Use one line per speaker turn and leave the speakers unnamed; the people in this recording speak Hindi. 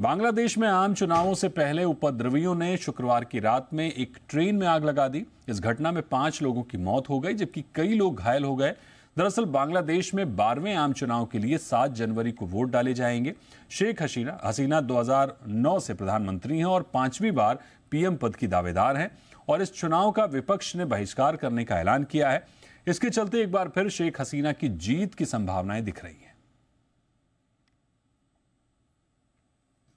बांग्लादेश में आम चुनावों से पहले उपद्रवियों ने शुक्रवार की रात में एक ट्रेन में आग लगा दी इस घटना में पांच लोगों की मौत हो गई जबकि कई लोग घायल हो गए दरअसल बांग्लादेश में बारहवें आम चुनाव के लिए 7 जनवरी को वोट डाले जाएंगे शेख हसीना हसीना 2009 से प्रधानमंत्री हैं और पांचवी बार पीएम पद की दावेदार हैं और इस चुनाव का विपक्ष ने बहिष्कार करने का ऐलान किया है इसके चलते एक बार फिर शेख हसीना की जीत की संभावनाएं दिख रही हैं